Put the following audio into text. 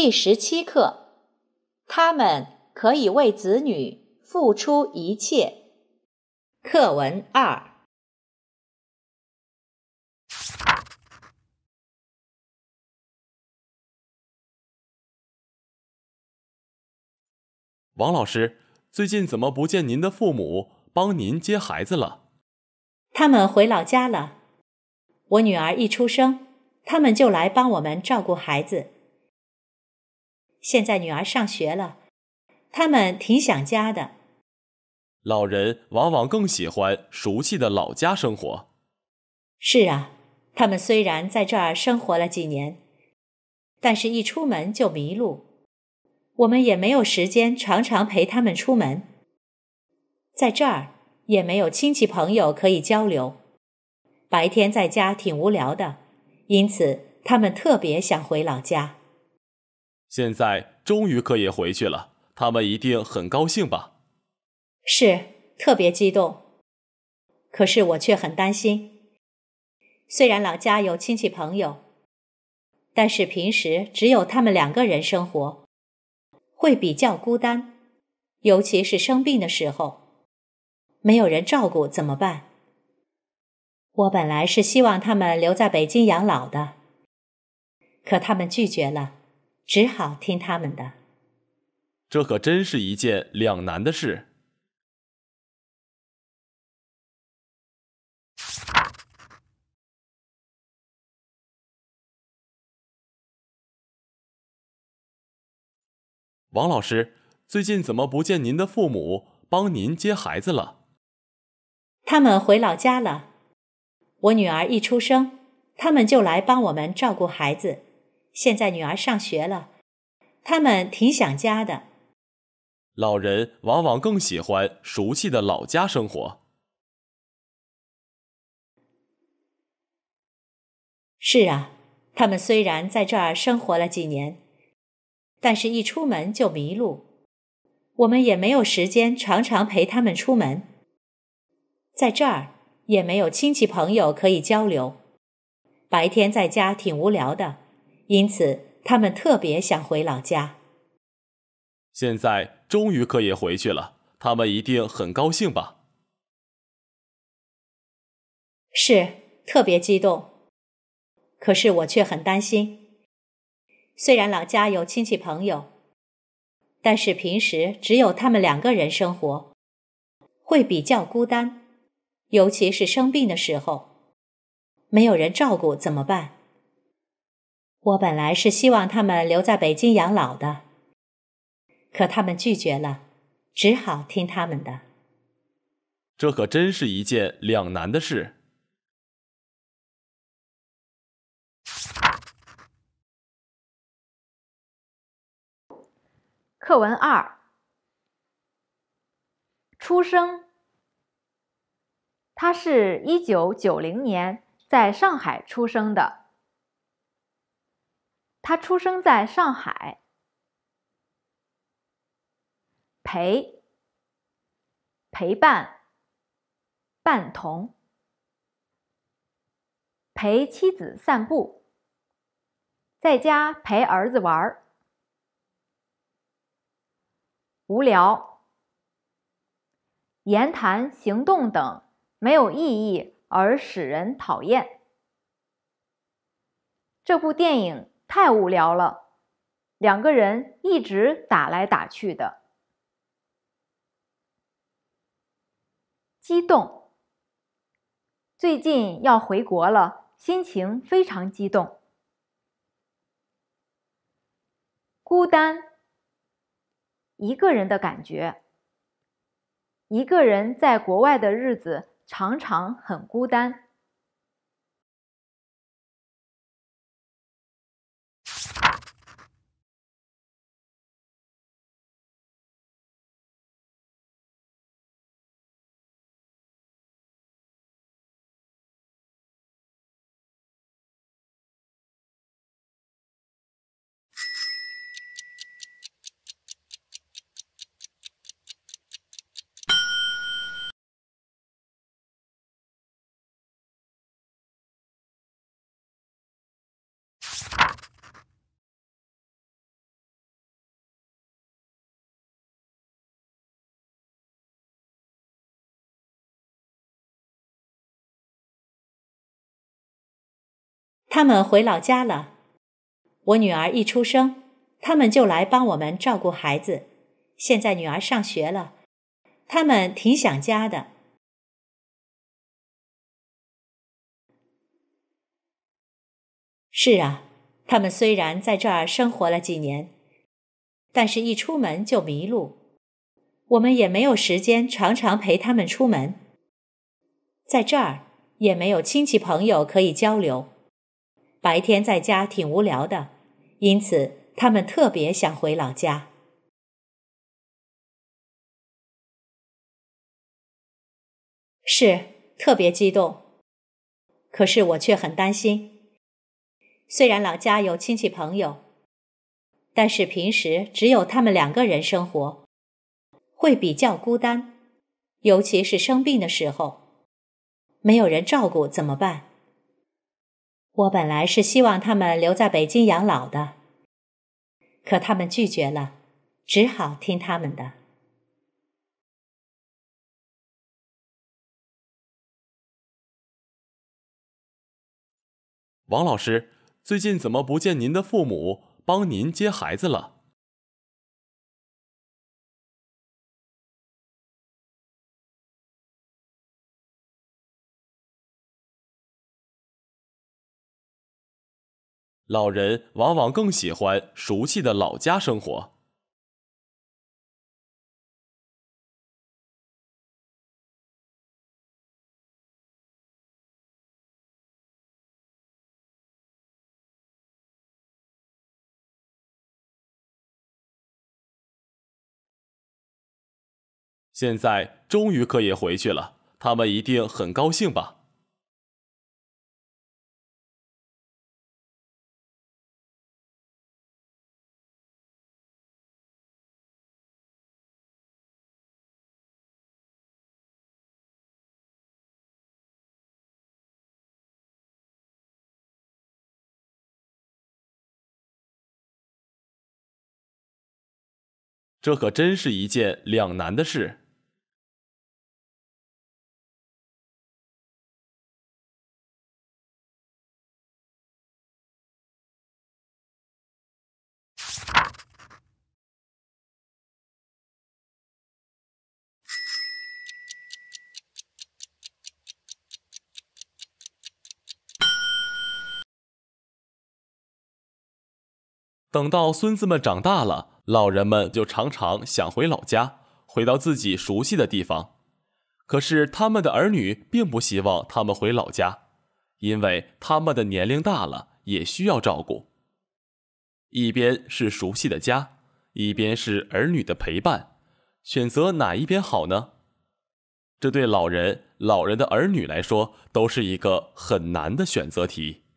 第十七课，他们可以为子女付出一切。课文二。王老师，最近怎么不见您的父母帮您接孩子了？他们回老家了。我女儿一出生，他们就来帮我们照顾孩子。现在女儿上学了，他们挺想家的。老人往往更喜欢熟悉的老家生活。是啊，他们虽然在这儿生活了几年，但是一出门就迷路，我们也没有时间常常陪他们出门。在这儿也没有亲戚朋友可以交流，白天在家挺无聊的，因此他们特别想回老家。现在终于可以回去了，他们一定很高兴吧？是，特别激动。可是我却很担心。虽然老家有亲戚朋友，但是平时只有他们两个人生活，会比较孤单，尤其是生病的时候，没有人照顾怎么办？我本来是希望他们留在北京养老的，可他们拒绝了。只好听他们的。这可真是一件两难的事。王老师，最近怎么不见您的父母帮您接孩子了？他们回老家了。我女儿一出生，他们就来帮我们照顾孩子。现在女儿上学了，他们挺想家的。老人往往更喜欢熟悉的老家生活。是啊，他们虽然在这儿生活了几年，但是一出门就迷路。我们也没有时间常常陪他们出门，在这儿也没有亲戚朋友可以交流。白天在家挺无聊的。因此，他们特别想回老家。现在终于可以回去了，他们一定很高兴吧？是，特别激动。可是我却很担心。虽然老家有亲戚朋友，但是平时只有他们两个人生活，会比较孤单，尤其是生病的时候，没有人照顾怎么办？我本来是希望他们留在北京养老的，可他们拒绝了，只好听他们的。这可真是一件两难的事。课文二，出生。他是一九九零年在上海出生的。他出生在上海。陪陪伴伴童陪妻子散步，在家陪儿子玩儿。无聊，言谈行动等没有意义而使人讨厌。这部电影。太无聊了，两个人一直打来打去的。激动，最近要回国了，心情非常激动。孤单，一个人的感觉。一个人在国外的日子常常很孤单。他们回老家了，我女儿一出生，他们就来帮我们照顾孩子。现在女儿上学了，他们挺想家的。是啊，他们虽然在这儿生活了几年，但是一出门就迷路，我们也没有时间常常陪他们出门。在这儿也没有亲戚朋友可以交流。白天在家挺无聊的，因此他们特别想回老家。是，特别激动。可是我却很担心。虽然老家有亲戚朋友，但是平时只有他们两个人生活，会比较孤单，尤其是生病的时候，没有人照顾怎么办？我本来是希望他们留在北京养老的，可他们拒绝了，只好听他们的。王老师，最近怎么不见您的父母帮您接孩子了？老人往往更喜欢熟悉的老家生活。现在终于可以回去了，他们一定很高兴吧。这可真是一件两难的事。等到孙子们长大了。老人们就常常想回老家，回到自己熟悉的地方。可是他们的儿女并不希望他们回老家，因为他们的年龄大了，也需要照顾。一边是熟悉的家，一边是儿女的陪伴，选择哪一边好呢？这对老人、老人的儿女来说，都是一个很难的选择题。